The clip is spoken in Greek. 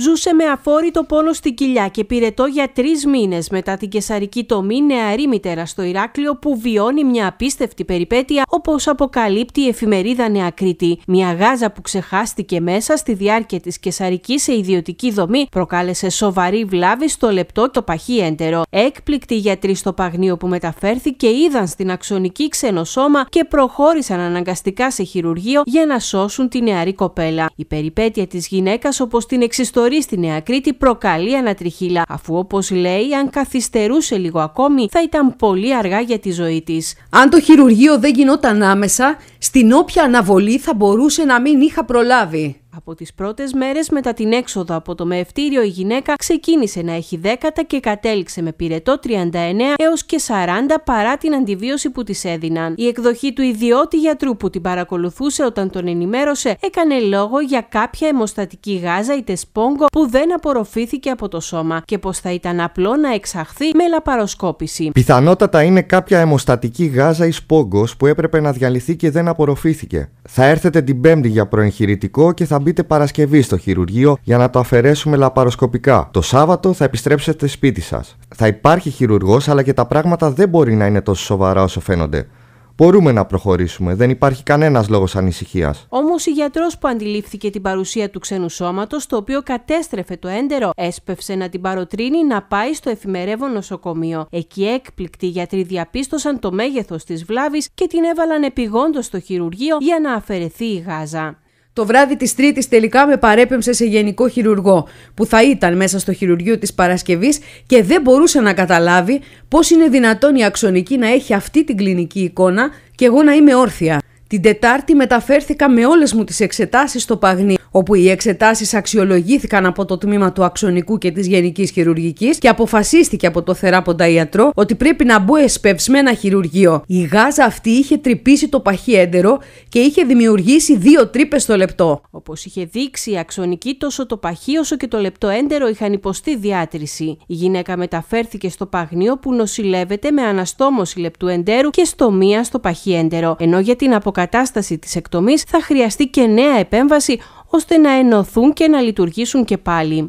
ζούσε με αφόρητο πόνο στην κοιλιά και πυρετό για τρεις μήνες μετά την κεσαρική τομή νεαρή μητέρα στο Ηράκλειο που βιώνει μια απίστευτη περιπέτεια όπως αποκαλύπτει η εφημερίδα Νεακρήτη. Μια γάζα που ξεχάστηκε μέσα στη διάρκεια της κεσαρικής σε ιδιωτική δομή προκάλεσε σοβαρή βλάβη στο λεπτό το παχύ έντερο. Έκπληκτοι γιατροί στο παγνίο που μεταφέρθηκε είδαν στην αξονική ξενοσώμα και προχώρησαν αναγκαστικά σε χειρουργείο για να σώσουν τη νεαρή κοπέλα. Η περιπέτεια της γυναίκας όπως την εξιστορία θεωρεί στη Νέα Κρήτη προκαλεί ανατριχύλα, αφού όπως λέει, αν καθυστερούσε λίγο ακόμη, θα ήταν πολύ αργά για τη ζωή της. Αν το χειρουργείο δεν γινόταν άμεσα, στην όποια αναβολή θα μπορούσε να μην είχα προλάβει. Από τις πρώτες μέρες μετά την έξοδο από το μεευτήριο η γυναίκα ξεκίνησε να έχει δέκατα και κατέληξε με πυρετό 39 έως και 40 παρά την αντιβίωση που της έδιναν. Η εκδοχή του ιδιώτη γιατρού που την παρακολουθούσε όταν τον ενημέρωσε έκανε λόγο για κάποια αιμοστατική γάζα ή τεσπόγκο που δεν απορροφήθηκε από το σώμα και πως θα ήταν απλό να εξαχθεί με λαπαροσκόπηση. Πιθανότατα είναι κάποια αιμοστατική γάζα ή σπόγκος που έπρεπε να διαλυθεί και δεν απορροφήθηκε. Θα έρθετε την Πέμπτη για προεγχειρητικό και θα μπείτε Παρασκευή στο χειρουργείο για να το αφαιρέσουμε λαπαροσκοπικά. Το Σάββατο θα επιστρέψετε σπίτι σας. Θα υπάρχει χειρουργός, αλλά και τα πράγματα δεν μπορεί να είναι τόσο σοβαρά όσο φαίνονται. Μπορούμε να προχωρήσουμε. Δεν υπάρχει κανένας λόγος ανησυχίας. Όμως η γιατρός που αντιλήφθηκε την παρουσία του ξένου σώματος, το οποίο κατέστρεφε το έντερο, έσπευσε να την παροτρύνει να πάει στο εφημερεύον νοσοκομείο. Εκεί έκπληκτοι γιατροί διαπίστωσαν το μέγεθος της βλάβης και την έβαλαν επιγόντως στο χειρουργείο για να αφαιρεθεί η γάζα. Το βράδυ της Τρίτης τελικά με παρέπεμψε σε γενικό χειρουργό, που θα ήταν μέσα στο χειρουργείο της Παρασκευής και δεν μπορούσε να καταλάβει πώς είναι δυνατόν η αξονική να έχει αυτή την κλινική εικόνα και εγώ να είμαι όρθια. Την Τετάρτη μεταφέρθηκα με όλες μου τις εξετάσεις στο Παγνί, όπου οι εξετάσεις αξιολογήθηκαν από το τμήμα του αξονικού και της γενικής χειρουργικής και αποφασίστηκε από το θεράποντα ιατρό ότι πρέπει να μπω εσπευσμένα χειρουργείο. Η γάζα αυτή είχε τρυπήσει το παχύ έντερο και είχε δημιουργήσει δύο τρύπες στο λεπτό. Όπως είχε δείξει η αξονική τόσο το παχύ όσο και το λεπτό έντερο είχαν υποστεί διάτρηση. Η γυναίκα μεταφέρθηκε στο παγνίο που νοσηλεύεται με αναστόμωση λεπτού εντέρου και στομία στο παχύ έντερο, ενώ για την αποκατάσταση της εκτομής θα χρειαστεί και νέα επέμβαση ώστε να ενωθούν και να λειτουργήσουν και πάλι.